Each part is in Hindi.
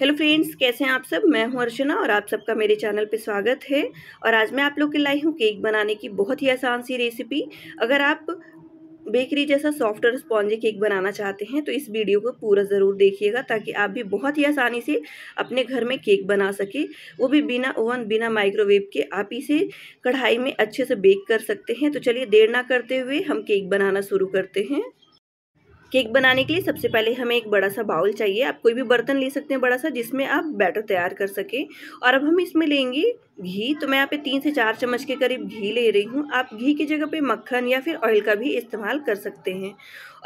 हेलो फ्रेंड्स कैसे हैं आप सब मैं हूं अर्चना और आप सबका मेरे चैनल पर स्वागत है और आज मैं आप लोग के लाई हूं केक बनाने की बहुत ही आसान सी रेसिपी अगर आप बेकरी जैसा सॉफ्ट और स्पॉन्जी केक बनाना चाहते हैं तो इस वीडियो को पूरा ज़रूर देखिएगा ताकि आप भी बहुत ही आसानी से अपने घर में केक बना सके वो भी बिना ओवन बिना माइक्रोवेव के आप इसे कढ़ाई में अच्छे से बेक कर सकते हैं तो चलिए देर ना करते हुए हम केक बनाना शुरू करते हैं केक बनाने के लिए सबसे पहले हमें एक बड़ा सा बाउल चाहिए आप कोई भी बर्तन ले सकते हैं बड़ा सा जिसमें आप बैटर तैयार कर सकें और अब हम इसमें लेंगे घी तो मैं यहाँ पे तीन से चार चम्मच के करीब घी ले रही हूँ आप घी की जगह पे मक्खन या फिर ऑयल का भी इस्तेमाल कर सकते हैं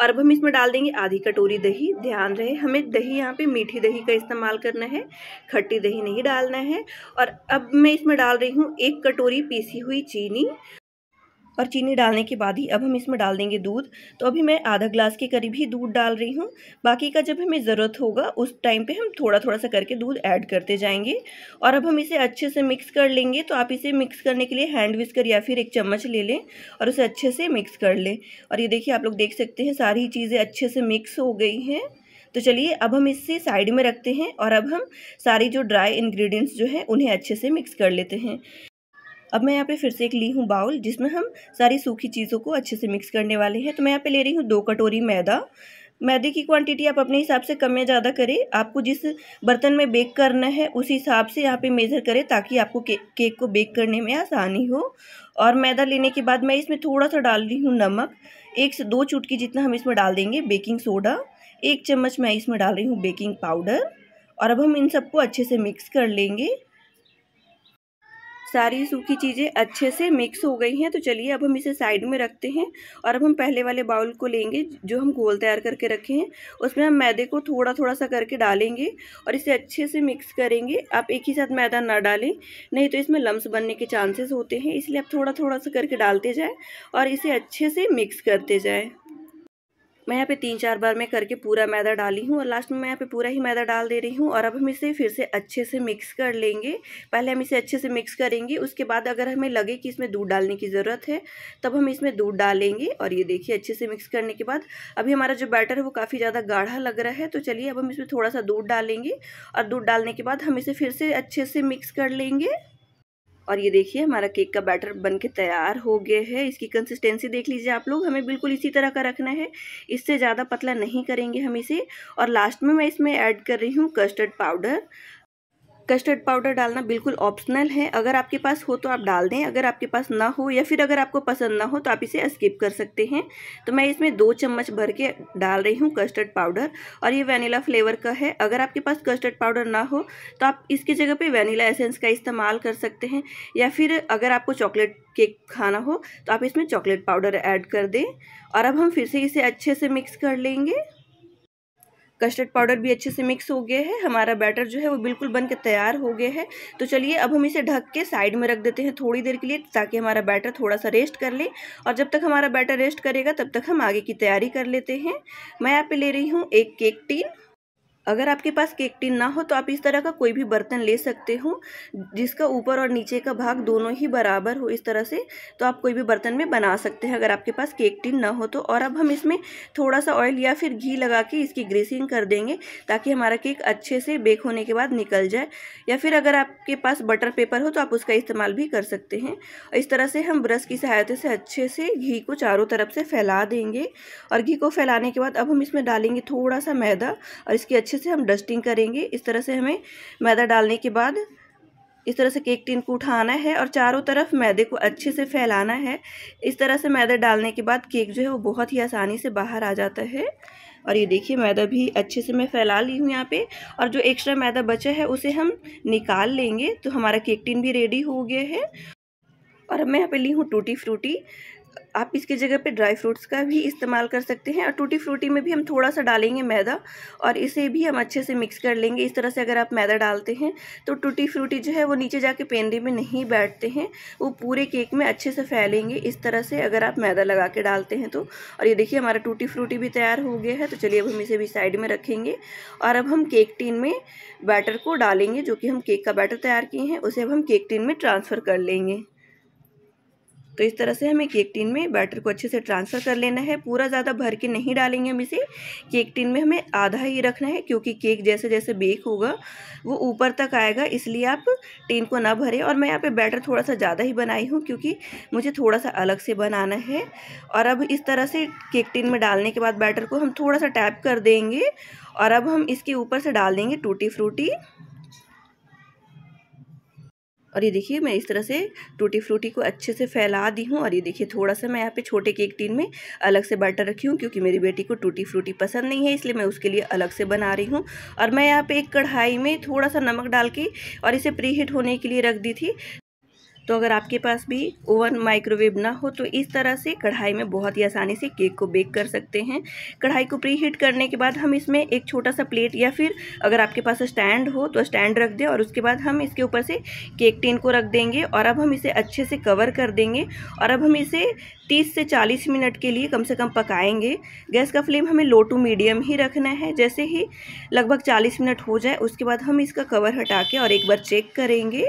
और अब हम इसमें डाल देंगे आधी कटोरी दही ध्यान रहे हमें दही यहाँ पर मीठी दही का इस्तेमाल करना है खट्टी दही नहीं डालना है और अब मैं इसमें डाल रही हूँ एक कटोरी पीसी हुई चीनी और चीनी डालने के बाद ही अब हम इसमें डाल देंगे दूध तो अभी मैं आधा ग्लास के करीब ही दूध डाल रही हूँ बाकी का जब हमें ज़रूरत होगा उस टाइम पे हम थोड़ा थोड़ा सा करके दूध ऐड करते जाएंगे और अब हम इसे अच्छे से मिक्स कर लेंगे तो आप इसे मिक्स करने के लिए हैंड विस्कर या फिर एक चम्मच ले लें और उसे अच्छे से मिक्स कर लें और ये देखिए आप लोग देख सकते हैं सारी चीज़ें अच्छे से मिक्स हो गई हैं तो चलिए अब हम इसे साइड में रखते हैं और अब हम सारी जो ड्राई इंग्रेडिएंट्स जो हैं उन्हें अच्छे से मिक्स कर लेते हैं अब मैं यहाँ पे फिर से एक ली हूँ बाउल जिसमें हम सारी सूखी चीज़ों को अच्छे से मिक्स करने वाले हैं तो मैं यहाँ पे ले रही हूँ दो कटोरी मैदा मैदे की क्वांटिटी आप अपने हिसाब से कम या ज़्यादा करें आपको जिस बर्तन में बेक करना है उस हिसाब से यहाँ पे मेज़र करें ताकि आपको के, केक को बेक करने में आसानी हो और मैदा लेने के बाद मैं इसमें थोड़ा सा डाल रही हूँ नमक एक से दो चुटकी जितना हम इसमें डाल देंगे बेकिंग सोडा एक चम्मच मैं इसमें डाल रही हूँ बेकिंग पाउडर और अब हम इन सबको अच्छे से मिक्स कर लेंगे सारी सूखी चीज़ें अच्छे से मिक्स हो गई हैं तो चलिए अब हम इसे साइड में रखते हैं और अब हम पहले वाले बाउल को लेंगे जो हम घोल तैयार करके रखे हैं उसमें हम मैदे को थोड़ा थोड़ा सा करके डालेंगे और इसे अच्छे से मिक्स करेंगे आप एक ही साथ मैदा ना डालें नहीं तो इसमें लम्स बनने के चांसेस होते हैं इसलिए आप थोड़ा थोड़ा सा करके डालते जाएँ और इसे अच्छे से मिक्स करते जाएँ मैं यहाँ पे तीन चार बार मैं करके पूरा मैदा डाली हूँ और लास्ट में मैं यहाँ पे पूरा ही मैदा डाल दे रही हूँ और अब हम इसे फिर से अच्छे से मिक्स कर लेंगे पहले हम इसे अच्छे से मिक्स करेंगे उसके बाद अगर हमें लगे कि इसमें दूध डालने की ज़रूरत है तब हम इसमें दूध डालेंगे और ये देखिए अच्छे से मिक्स करने के बाद अभी हमारा जो बैटर है वो काफ़ी ज़्यादा गाढ़ा लग रहा है तो चलिए अब हम इसमें थोड़ा सा दूध डालेंगे और दूध डालने के बाद हम इसे फिर से अच्छे से मिक्स कर लेंगे और ये देखिए हमारा केक का बैटर बन के तैयार हो गया है इसकी कंसिस्टेंसी देख लीजिए आप लोग हमें बिल्कुल इसी तरह का रखना है इससे ज़्यादा पतला नहीं करेंगे हम इसे और लास्ट में मैं इसमें ऐड कर रही हूँ कस्टर्ड पाउडर कस्टर्ड पाउडर डालना बिल्कुल ऑप्शनल है अगर आपके पास हो तो आप डाल दें अगर आपके पास ना हो या फिर अगर आपको पसंद ना हो तो आप इसे स्किप कर सकते हैं तो मैं इसमें दो चम्मच भर के डाल रही हूँ कस्टर्ड पाउडर और ये वैनिला फ्लेवर का है अगर आपके पास कस्टर्ड पाउडर ना हो तो आप इसकी जगह पर वनीला एसेंस का इस्तेमाल कर सकते हैं या फिर अगर आपको चॉकलेट केक खाना हो तो आप इसमें चॉकलेट पाउडर ऐड कर दें और अब हम फिर से इसे अच्छे से मिक्स कर लेंगे कस्टर्ड पाउडर भी अच्छे से मिक्स हो गया है हमारा बैटर जो है वो बिल्कुल बन के तैयार हो गया है तो चलिए अब हम इसे ढक के साइड में रख देते हैं थोड़ी देर के लिए ताकि हमारा बैटर थोड़ा सा रेस्ट कर ले और जब तक हमारा बैटर रेस्ट करेगा तब तक हम आगे की तैयारी कर लेते हैं मैं यहाँ पे ले रही हूँ एक केक टीन अगर आपके पास केक टिन ना हो तो आप इस तरह का कोई भी बर्तन ले सकते हो जिसका ऊपर और नीचे का भाग दोनों ही बराबर हो इस तरह से तो आप कोई भी बर्तन में बना सकते हैं अगर आपके पास केक टिन ना हो तो और अब हम इसमें थोड़ा सा ऑयल या फिर घी लगा के इसकी ग्रीसिंग कर देंगे ताकि हमारा केक अच्छे से बेक होने के बाद निकल जाए या फिर अगर आपके पास बटर पेपर हो तो आप उसका इस्तेमाल भी कर सकते हैं और इस तरह से हम ब्रश की सहायता से अच्छे से घी को चारों तरफ से फैला देंगे और घी को फैलाने के बाद अब हम इसमें डालेंगे थोड़ा सा मैदा और इसकी अच्छी अच्छे से हम डस्टिंग करेंगे इस तरह से हमें मैदा डालने के बाद इस तरह से केक टिन को उठाना है और चारों तरफ मैदे को अच्छे से फैलाना है इस तरह से मैदा डालने के बाद केक जो है वो बहुत ही आसानी से बाहर आ जाता है और ये देखिए मैदा भी अच्छे से मैं फैला ली हूँ यहाँ पे और जो एक्स्ट्रा मैदा बचा है उसे हम निकाल लेंगे तो हमारा केक टिन भी रेडी हो गया है और मैं यहाँ पे ली हूँ टूटी फ्रूटी आप इसकी जगह पे ड्राई फ्रूट्स का भी इस्तेमाल कर सकते हैं और टूटी फ्रूटी में भी हम थोड़ा सा डालेंगे मैदा और इसे भी हम अच्छे से मिक्स कर लेंगे इस तरह से अगर आप मैदा डालते हैं तो टूटी फ्रूटी जो है वो नीचे जाके पेंडे में नहीं बैठते हैं वो पूरे केक में अच्छे से फैलेंगे इस तरह से अगर आप मैदा लगा के डालते हैं तो और ये देखिए हमारा टूटी फ्रूटी भी तैयार हो गया है तो चलिए अब हम इसे भी साइड में रखेंगे और अब हम केक टीन में बैटर को डालेंगे जो कि हम केक का बैटर तैयार किए हैं उसे अब हम केक टीन में ट्रांसफ़र कर लेंगे तो इस तरह से हमें केक टिन में बैटर को अच्छे से ट्रांसफ़र कर लेना है पूरा ज़्यादा भर के नहीं डालेंगे हम इसे केक टिन में हमें आधा ही रखना है क्योंकि केक जैसे जैसे बेक होगा वो ऊपर तक आएगा इसलिए आप टिन को ना भरें और मैं यहाँ पे बैटर थोड़ा सा ज़्यादा ही बनाई हूँ क्योंकि मुझे थोड़ा सा अलग से बनाना है और अब इस तरह से केक टिन में डालने के बाद बैटर को हम थोड़ा सा टैप कर देंगे और अब हम इसके ऊपर से डाल देंगे टूटी फ्रूटी और ये देखिए मैं इस तरह से टूटी फ्रूटी को अच्छे से फैला दी हूँ और ये देखिए थोड़ा सा मैं यहाँ पे छोटे केक टीन में अलग से बैटर रखी हूँ क्योंकि मेरी बेटी को टूटी फ्रूटी पसंद नहीं है इसलिए मैं उसके लिए अलग से बना रही हूँ और मैं यहाँ पे एक कढ़ाई में थोड़ा सा नमक डाल के और इसे प्री हीट होने के लिए रख दी थी तो अगर आपके पास भी ओवन माइक्रोवेव ना हो तो इस तरह से कढ़ाई में बहुत ही आसानी से केक को बेक कर सकते हैं कढ़ाई को प्री हीट करने के बाद हम इसमें एक छोटा सा प्लेट या फिर अगर आपके पास स्टैंड हो तो स्टैंड रख दें और उसके बाद हम इसके ऊपर से केक टिन को रख देंगे और अब हम इसे अच्छे से कवर कर देंगे और अब हम इसे तीस से चालीस मिनट के लिए कम से कम पकाएंगे गैस का फ्लेम हमें लो टू मीडियम ही रखना है जैसे ही लगभग चालीस मिनट हो जाए उसके बाद हम इसका कवर हटा के और एक बार चेक करेंगे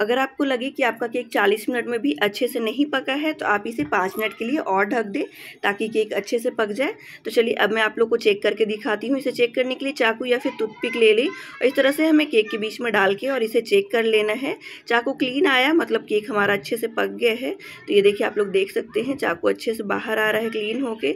अगर आपको लगे कि आपका केक 40 मिनट में भी अच्छे से नहीं पका है तो आप इसे 5 मिनट के लिए और ढक दें ताकि केक अच्छे से पक जाए तो चलिए अब मैं आप लोग को चेक करके दिखाती हूँ इसे चेक करने के लिए चाकू या फिर टूथपिक ले लें और इस तरह से हमें केक के बीच में डाल के और इसे चेक कर लेना है चाकू क्लीन आया मतलब केक हमारा अच्छे से पक गया है तो ये देखिए आप लोग देख सकते हैं चाकू अच्छे से बाहर आ रहा है क्लीन होके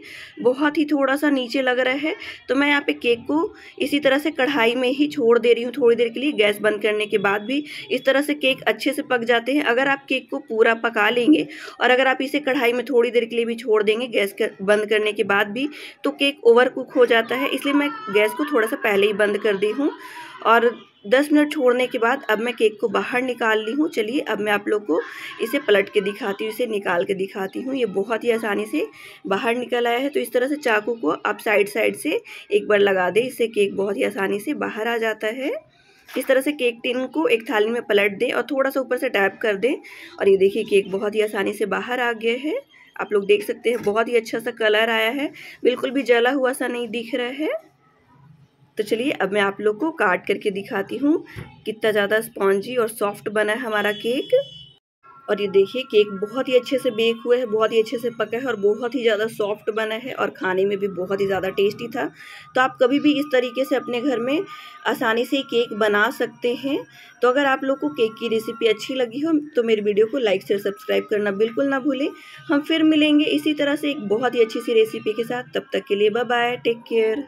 बहुत ही थोड़ा सा नीचे लग रहा है तो मैं यहाँ पे केक को इसी तरह से कढ़ाई में ही छोड़ दे रही हूँ थोड़ी देर के लिए गैस बंद करने के बाद भी इस तरह से केक अच्छे से पक जाते हैं अगर आप केक को पूरा पका लेंगे और अगर आप इसे कढ़ाई में थोड़ी देर के लिए भी छोड़ देंगे गैस कर, बंद करने के बाद भी तो केक ओवर कुक हो जाता है इसलिए मैं गैस को थोड़ा सा पहले ही बंद कर दी हूँ और 10 मिनट छोड़ने के बाद अब मैं केक को बाहर निकाल ली हूँ चलिए अब मैं आप लोग को इसे पलट के दिखाती हूँ इसे निकाल के दिखाती हूँ ये बहुत ही आसानी से बाहर निकल आया है तो इस तरह से चाकू को आप साइड साइड से एक बार लगा दें इससे केक बहुत ही आसानी से बाहर आ जाता है इस तरह से केक टिन को एक थाली में पलट दें और थोड़ा सा ऊपर से टैप कर दें और ये देखिए केक बहुत ही आसानी से बाहर आ गया है आप लोग देख सकते हैं बहुत ही अच्छा सा कलर आया है बिल्कुल भी जला हुआ सा नहीं दिख रहा है तो चलिए अब मैं आप लोग को काट करके दिखाती हूँ कितना ज़्यादा स्पॉन्जी और सॉफ्ट बना है हमारा केक और ये देखिए केक बहुत ही अच्छे से बेक हुआ है बहुत ही अच्छे से पका है और बहुत ही ज़्यादा सॉफ्ट बना है और खाने में भी बहुत ही ज़्यादा टेस्टी था तो आप कभी भी इस तरीके से अपने घर में आसानी से केक बना सकते हैं तो अगर आप लोग को केक की रेसिपी अच्छी लगी हो तो मेरी वीडियो को लाइक से सब्सक्राइब करना बिल्कुल ना भूलें हम फिर मिलेंगे इसी तरह से एक बहुत ही अच्छी सी रेसिपी के साथ तब तक के लिए बाय टेक केयर